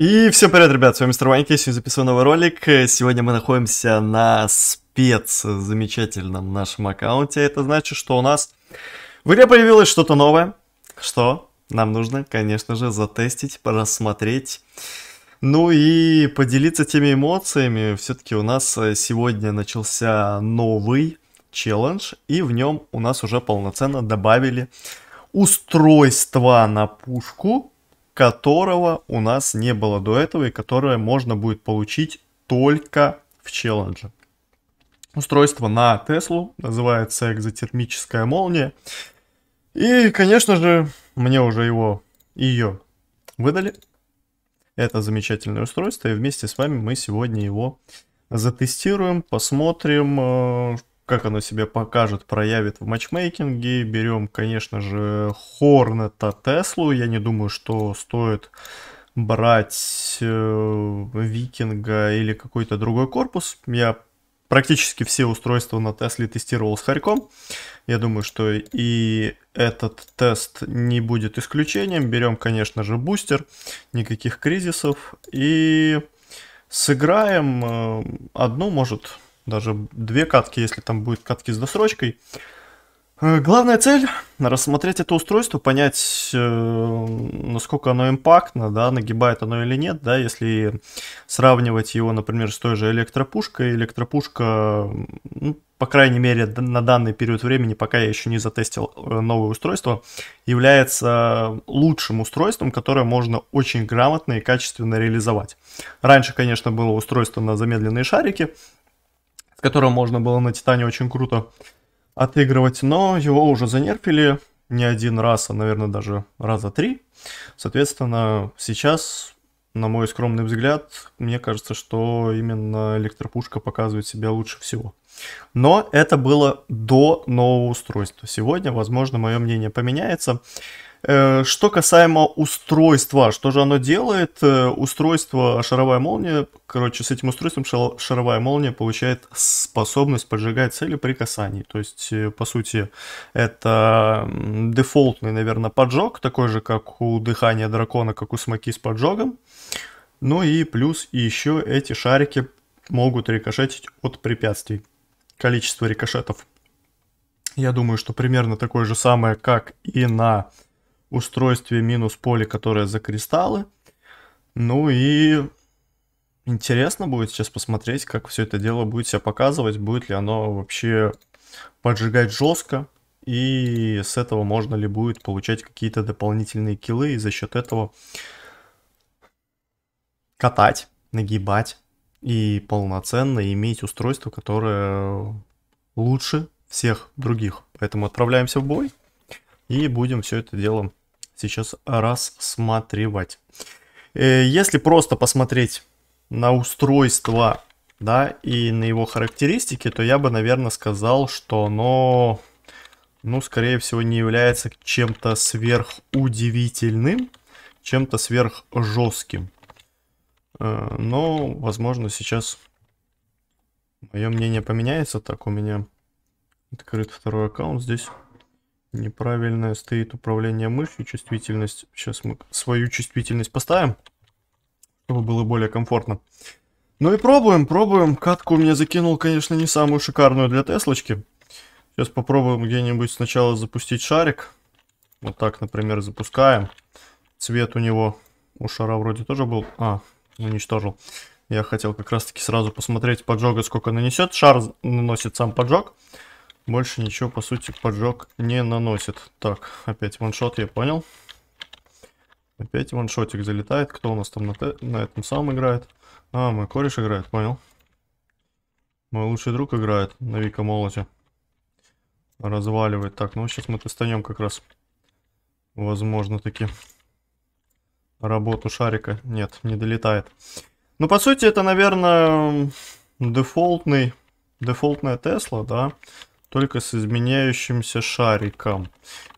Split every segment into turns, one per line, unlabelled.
И всем привет, ребят, с вами мистер Ванька, сегодня записываю новый ролик. Сегодня мы находимся на спец замечательном нашем аккаунте. Это значит, что у нас в игре появилось что-то новое, что нам нужно, конечно же, затестить, просмотреть. Ну и поделиться теми эмоциями. Все-таки у нас э, сегодня начался новый челлендж, и в нем у нас уже полноценно добавили устройство на пушку, которого у нас не было до этого и которое можно будет получить только в челлендже. Устройство на Теслу, называется экзотермическая молния. И, конечно же, мне уже его, ее выдали. Это замечательное устройство, и вместе с вами мы сегодня его затестируем, посмотрим, э, как оно себя покажет, проявит в матчмейкинге. Берем, конечно же, Хорнета Теслу. Я не думаю, что стоит брать э, Викинга или какой-то другой корпус. Я практически все устройства на Тесле тестировал с Харьком. Я думаю, что и этот тест не будет исключением. Берем, конечно же, бустер, никаких кризисов. И сыграем э, одну, может, даже две катки, если там будет катки с досрочкой. Э, главная цель – рассмотреть это устройство, понять, э, насколько оно импактно, да, нагибает оно или нет, да, если сравнивать его, например, с той же электропушкой. Электропушка, ну, по крайней мере, на данный период времени, пока я еще не затестил э, новое устройство, является лучшим устройством, которое можно очень грамотно и качественно реализовать. Раньше, конечно, было устройство на замедленные шарики, с которым можно было на Титане очень круто отыгрывать, но его уже занерфили не один раз, а, наверное, даже раза три. Соответственно, сейчас, на мой скромный взгляд, мне кажется, что именно электропушка показывает себя лучше всего. Но это было до нового устройства. Сегодня, возможно, мое мнение поменяется. Э, что касаемо устройства, что же оно делает? Э, устройство шаровая молния, короче, с этим устройством шаровая молния получает способность поджигать цели при касании. То есть, э, по сути, это дефолтный, наверное, поджог, такой же, как у дыхания дракона, как у смоки с поджогом. Ну и плюс еще эти шарики могут рикошетить от препятствий. Количество рикошетов. Я думаю, что примерно такое же самое, как и на устройстве минус поле, которое за кристаллы. Ну и интересно будет сейчас посмотреть, как все это дело будет себя показывать, будет ли оно вообще поджигать жестко, и с этого можно ли будет получать какие-то дополнительные килы и за счет этого катать, нагибать и полноценно иметь устройство, которое лучше всех других. Поэтому отправляемся в бой и будем все это дело сейчас рассматривать. Э, если просто посмотреть на устройство, да, и на его характеристики, то я бы, наверное, сказал, что оно, ну, скорее всего, не является чем-то сверхудивительным, чем-то сверхжестким. Э, но, возможно, сейчас мое мнение поменяется. Так, у меня открыт второй аккаунт здесь. Неправильное стоит управление мышью, чувствительность. Сейчас мы свою чувствительность поставим, чтобы было более комфортно. Ну и пробуем, пробуем. Катку мне закинул, конечно, не самую шикарную для Теслочки. Сейчас попробуем где-нибудь сначала запустить шарик. Вот так, например, запускаем. Цвет у него, у шара вроде тоже был. А, уничтожил. Я хотел как раз-таки сразу посмотреть поджога, сколько нанесет. Шар наносит сам поджог. Больше ничего, по сути, поджог не наносит. Так, опять ваншот, я понял. Опять ваншотик залетает. Кто у нас там на, на этом сам играет? А, мой кореш играет, понял. Мой лучший друг играет на Вика Молоте. Разваливает. Так, ну сейчас мы тестанем как раз. Возможно таки. Работу шарика. Нет, не долетает. Ну, по сути, это, наверное, дефолтный, дефолтная Тесла, да только с изменяющимся шариком.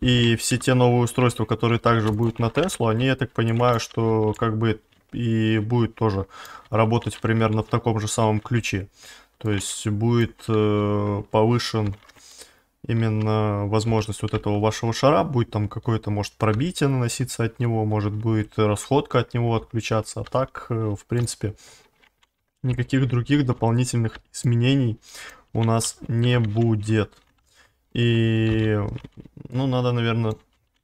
И все те новые устройства, которые также будут на Теслу, они, я так понимаю, что как бы и будет тоже работать примерно в таком же самом ключе. То есть будет э, повышен именно возможность вот этого вашего шара, будет там какое-то, может, пробитие наноситься от него, может, будет расходка от него отключаться, а так, э, в принципе, никаких других дополнительных изменений у нас не будет. И, ну, надо, наверное,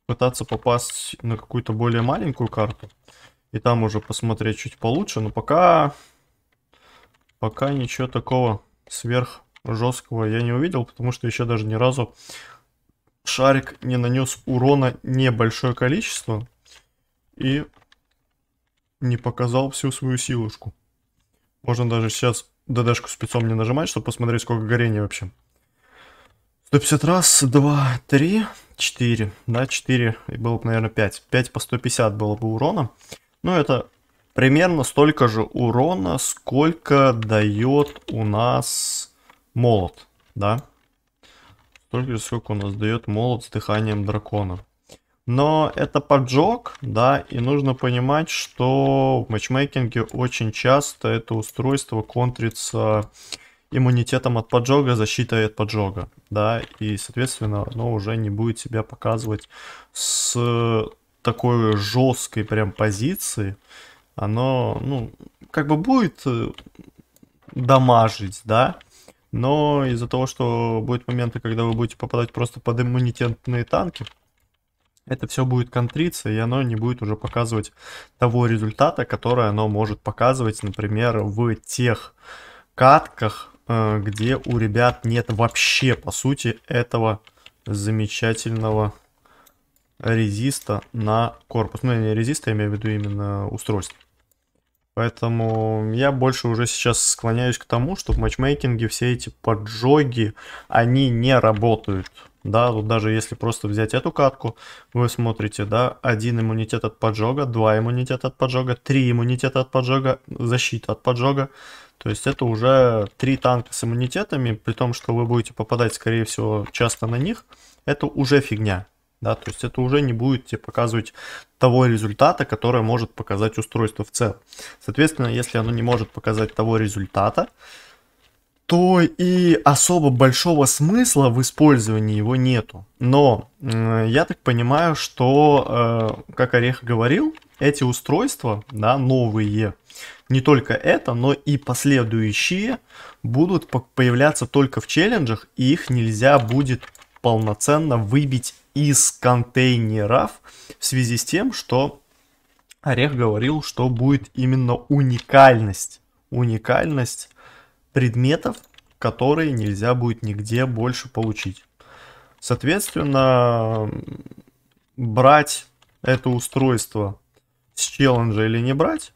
пытаться попасть на какую-то более маленькую карту. И там уже посмотреть чуть получше. Но пока, пока ничего такого сверх жесткого я не увидел, потому что еще даже ни разу шарик не нанес урона небольшое количество. И не показал всю свою силушку. Можно даже сейчас ДДшку спецом не нажимать, чтобы посмотреть, сколько горения вообще. 150 раз, 2, 3, 4, да, 4, и было бы, наверное, 5. 5 по 150 было бы урона. Ну, это примерно столько же урона, сколько дает у нас молот, да? Столько же, сколько у нас дает молот с дыханием дракона. Но это поджог, да, и нужно понимать, что в матчмейкинге очень часто это устройство контрится иммунитетом от поджога, защитой от поджога, да, и, соответственно, оно уже не будет себя показывать с такой жесткой прям позиции, оно, ну, как бы будет э, дамажить, да, но из-за того, что будут моменты, когда вы будете попадать просто под иммунитетные танки, это все будет контриться, и оно не будет уже показывать того результата, который оно может показывать, например, в тех катках, э, где у ребят нет вообще, по сути, этого замечательного резиста на корпус. Ну, не резиста, я имею в виду именно устройство. Поэтому я больше уже сейчас склоняюсь к тому, что в матчмейкинге все эти поджоги, они не работают. Да, вот даже если просто взять эту катку, вы смотрите, да, один иммунитет от поджога, два иммунитета от поджога, три иммунитета от поджога, защита от поджога. То есть это уже три танка с иммунитетами, при том, что вы будете попадать, скорее всего, часто на них, это уже фигня. Да, то есть это уже не будет тебе показывать того результата, который может показать устройство в целом. Соответственно, если оно не может показать того результата, то и особо большого смысла в использовании его нету. Но э, я так понимаю, что, э, как Орех говорил, эти устройства, да, новые, не только это, но и последующие будут появляться только в челленджах, и их нельзя будет полноценно выбить из контейнеров в связи с тем, что Орех говорил, что будет именно уникальность. Уникальность предметов, которые нельзя будет нигде больше получить. Соответственно, брать это устройство с челленджа или не брать,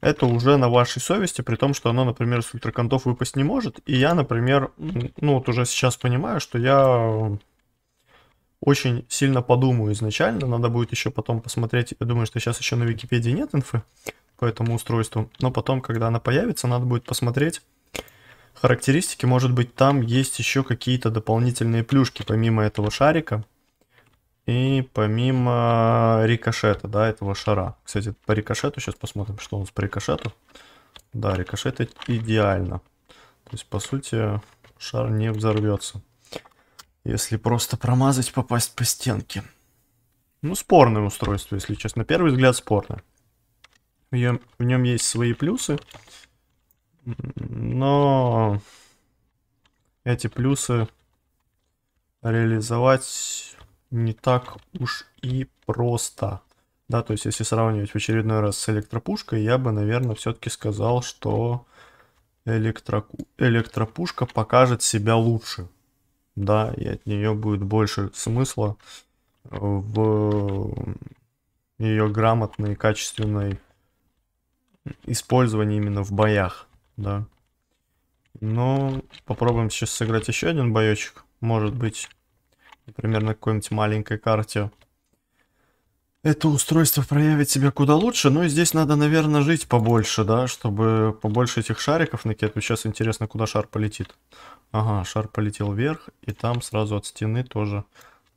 это уже на вашей совести, при том, что оно, например, с ультраконтов выпасть не может. И я, например, ну вот уже сейчас понимаю, что я очень сильно подумаю изначально. Надо будет еще потом посмотреть. Я думаю, что сейчас еще на Википедии нет инфы по этому устройству. Но потом, когда она появится, надо будет посмотреть характеристики. Может быть, там есть еще какие-то дополнительные плюшки, помимо этого шарика. И помимо рикошета, да, этого шара. Кстати, по рикошету сейчас посмотрим, что у нас по рикошету. Да, рикошет идеально. То есть, по сути, шар не взорвется. Если просто промазать, попасть по стенке. Ну, спорное устройство, если честно. На первый взгляд, спорное. В нем есть свои плюсы, но эти плюсы реализовать не так уж и просто. Да, то есть если сравнивать в очередной раз с электропушкой, я бы, наверное, все-таки сказал, что электро... электропушка покажет себя лучше. Да, и от нее будет больше смысла в ее грамотной, качественной использования именно в боях, да. Но ну, попробуем сейчас сыграть еще один боечек, может быть, например, на какой-нибудь маленькой карте. Это устройство проявит себя куда лучше, но здесь надо, наверное, жить побольше, да, чтобы побольше этих шариков накидать. сейчас интересно, куда шар полетит. Ага, шар полетел вверх, и там сразу от стены тоже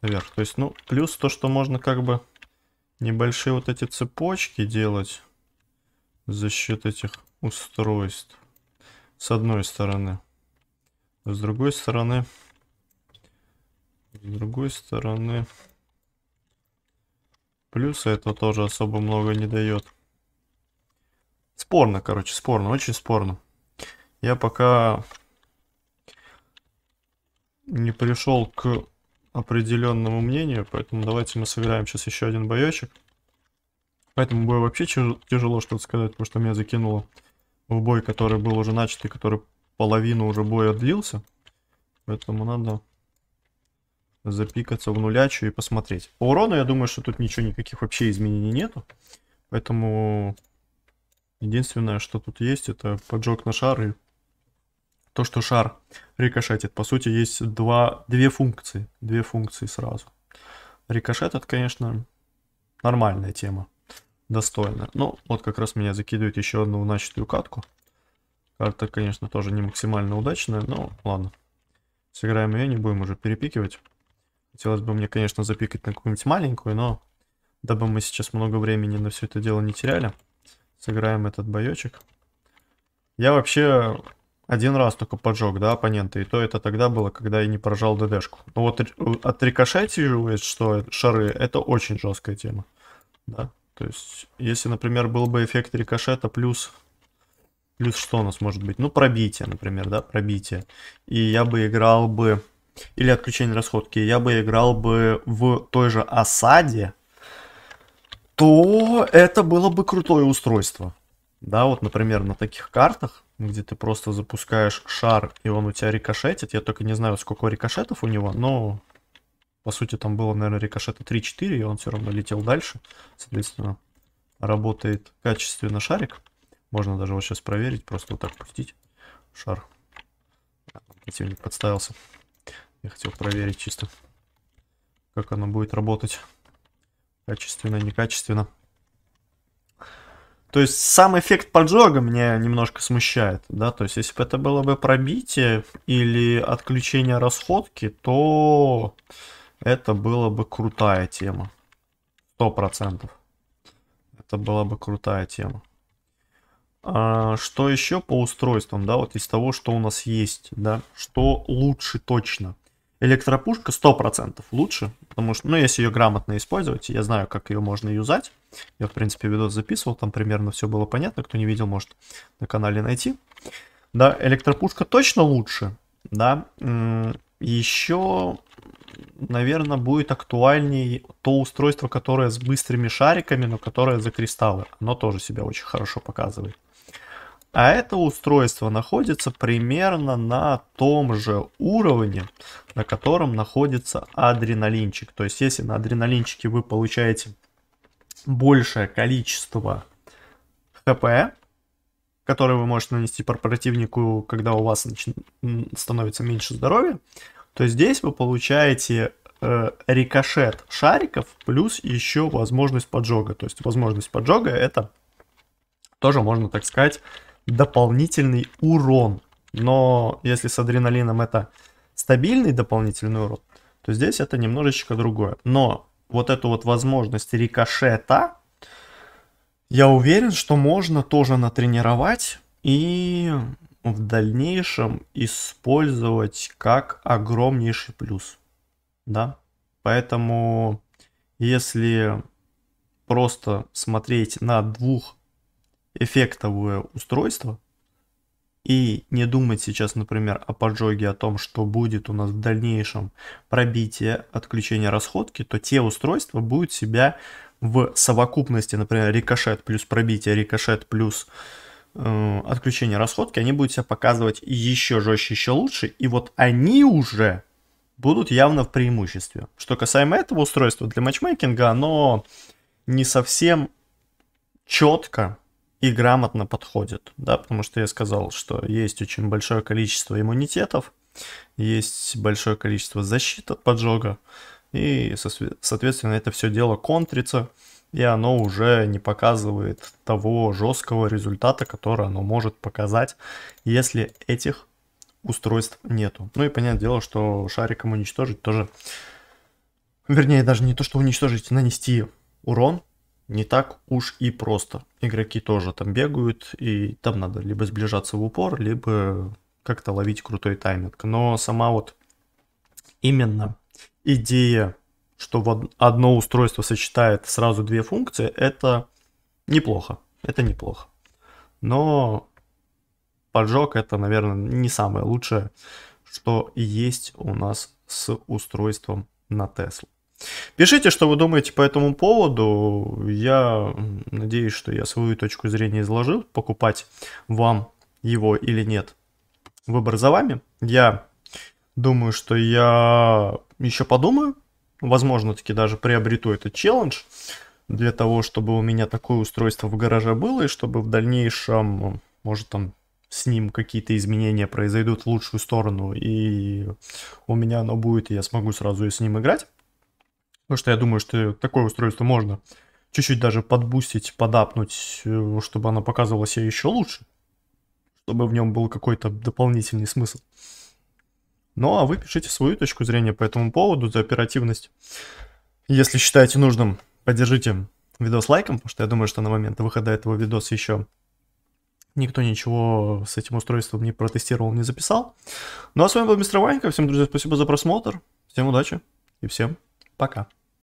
наверх. То есть, ну, плюс то, что можно как бы небольшие вот эти цепочки делать за счет этих устройств. С одной стороны. А с другой стороны. С другой стороны. Плюса это тоже особо много не дает. Спорно, короче, спорно, очень спорно. Я пока не пришел к определенному мнению, поэтому давайте мы сыграем сейчас еще один боечек. Поэтому бой вообще тяжело что-то сказать, потому что меня закинуло в бой, который был уже начат и который половину уже боя длился. Поэтому надо запикаться в нулячу и посмотреть. По урону, я думаю, что тут ничего, никаких вообще изменений нету. Поэтому единственное, что тут есть, это поджог на шар и то, что шар рикошетит. По сути, есть два, две функции. Две функции сразу. Рикошет это, конечно, нормальная тема достойно. Ну, вот как раз меня закидывает еще одну начатую катку. Карта, конечно, тоже не максимально удачная, но ладно. Сыграем ее, не будем уже перепикивать. Хотелось бы мне, конечно, запикать на какую-нибудь маленькую, но дабы мы сейчас много времени на все это дело не теряли, сыграем этот боечек. Я вообще один раз только поджег, да, оппонента, и то это тогда было, когда я не прожал ДДшку. Но ну вот э, отрикошетивать, что шары, это очень жесткая тема, да. То есть, если, например, был бы эффект рикошета плюс... Плюс что у нас может быть? Ну, пробитие, например, да, пробитие. И я бы играл бы... Или отключение расходки. Я бы играл бы в той же осаде, то это было бы крутое устройство. Да, вот, например, на таких картах, где ты просто запускаешь шар, и он у тебя рикошетит. Я только не знаю, сколько рикошетов у него, но по сути, там было, наверное, рикошета 3-4, и он все равно летел дальше. Соответственно, работает качественно шарик. Можно даже вот сейчас проверить, просто вот так пустить шар. Противник подставился. Я хотел проверить чисто, как оно будет работать. Качественно, некачественно. То есть сам эффект поджога меня немножко смущает, да, то есть если бы это было бы пробитие или отключение расходки, то это была бы крутая тема. Сто процентов. Это была бы крутая тема. А, что еще по устройствам, да, вот из того, что у нас есть, да, что лучше точно. Электропушка 100% лучше, потому что, ну, если ее грамотно использовать, я знаю, как ее можно юзать. Я, в принципе, видос записывал, там примерно все было понятно. Кто не видел, может на канале найти. Да, электропушка точно лучше, да. Еще наверное, будет актуальней то устройство, которое с быстрыми шариками, но которое за кристаллы. Оно тоже себя очень хорошо показывает. А это устройство находится примерно на том же уровне, на котором находится адреналинчик. То есть, если на адреналинчике вы получаете большее количество ХП, которое вы можете нанести противнику, когда у вас нач... становится меньше здоровья, то здесь вы получаете э, рикошет шариков плюс еще возможность поджога. То есть возможность поджога это тоже, можно так сказать, дополнительный урон. Но если с адреналином это стабильный дополнительный урон, то здесь это немножечко другое. Но вот эту вот возможность рикошета, я уверен, что можно тоже натренировать и в дальнейшем использовать как огромнейший плюс. Да? Поэтому если просто смотреть на двух эффектовое устройство и не думать сейчас, например, о поджоге, о том, что будет у нас в дальнейшем пробитие, отключение расходки, то те устройства будут себя в совокупности, например, рикошет плюс пробитие, рикошет плюс э, Э, отключения расходки, они будут себя показывать еще жестче, еще лучше. И вот они уже будут явно в преимуществе. Что касаемо этого устройства для матчмейкинга, оно не совсем четко и грамотно подходит, да, потому что я сказал, что есть очень большое количество иммунитетов, есть большое количество защит от поджога, и, соответственно, это все дело контрится, и оно уже не показывает того жесткого результата, который оно может показать, если этих устройств нету. Ну и понятное дело, что шариком уничтожить тоже, вернее, даже не то, что уничтожить, нанести урон не так уж и просто. Игроки тоже там бегают, и там надо либо сближаться в упор, либо как-то ловить крутой тайминг. Но сама вот именно идея что одно устройство сочетает сразу две функции, это неплохо. Это неплохо. Но поджог это, наверное, не самое лучшее, что есть у нас с устройством на Tesla. Пишите, что вы думаете по этому поводу. Я надеюсь, что я свою точку зрения изложил. Покупать вам его или нет, выбор за вами. Я думаю, что я еще подумаю возможно, таки даже приобрету этот челлендж для того, чтобы у меня такое устройство в гараже было, и чтобы в дальнейшем, может, там с ним какие-то изменения произойдут в лучшую сторону, и у меня оно будет, и я смогу сразу и с ним играть. Потому что я думаю, что такое устройство можно чуть-чуть даже подбустить, подапнуть, э, чтобы оно показывало себя еще лучше, чтобы в нем был какой-то дополнительный смысл. Ну а вы пишите свою точку зрения по этому поводу за оперативность. Если считаете нужным, поддержите видос лайком, потому что я думаю, что на момент выхода этого видоса еще никто ничего с этим устройством не протестировал, не записал. Ну а с вами был Мистер Ванька. Всем, друзья, спасибо за просмотр. Всем удачи и всем пока.